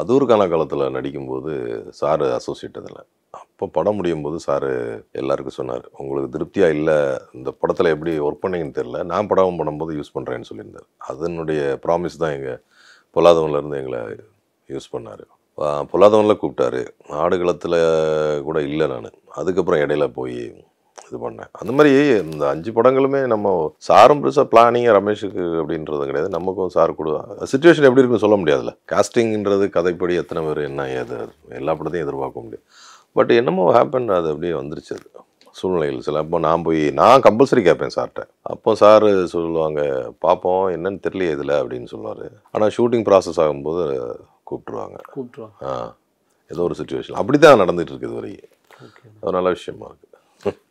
அதூர் காலத்தில் நடிக்கும்போது sir associate அதில் அப்போ படம் முடியும் போது சார் எல்லாருக்கும் சொன்னார் உங்களுக்கு திருப்தியாக இல்லை இந்த படத்தில் எப்படி ஒர்க் பண்ணீங்கன்னு தெரில நான் படம் பண்ணும்போது யூஸ் பண்ணுறேன்னு சொல்லியிருந்தார் அதனுடைய ப்ராமிஸ் தான் எங்கள் பொல்லாதவன்லேருந்து எங்களை யூஸ் பண்ணார் பொல்லாதவனில் கூப்பிட்டாரு ஆடுகளத்தில் கூட இல்லை நான் அதுக்கப்புறம் இடையில போய் இது பண்ணேன் அந்த மாதிரி இந்த அஞ்சு படங்களுமே நம்ம சாரும் பெருசாக பிளானிங்க ரமேஷுக்கு அப்படின்றது கிடையாது நமக்கும் சார் கூட சுச்சுவேஷன் எப்படி இருக்குன்னு சொல்ல முடியாதுல்ல காஸ்டிங்கிறது கதைப்படி எத்தனை பேர் என்ன ஏது எல்லா படத்தையும் எதிர்பார்க்க முடியும் பட் என்னமோ ஹேப்பன் அது அப்படியே வந்துருச்சு அது சூழ்நிலைகள் சில அப்போ நான் போய் நான் கம்பல்சரி கேட்பேன் சார்கிட்ட அப்போ சார் சொல்லுவாங்க பார்ப்போம் என்னன்னு தெரியல இதில் அப்படின்னு சொல்லுவார் ஆனால் ஷூட்டிங் ப்ராசஸ் ஆகும்போது கூப்பிட்டுருவாங்க கூப்பிட்டுருவாங்க ஆ ஏதோ ஒரு சுச்சுவேஷன் அப்படி தான் நடந்துகிட்டு இருக்குது வரைக்கும் அது நல்ல விஷயமா இருக்குது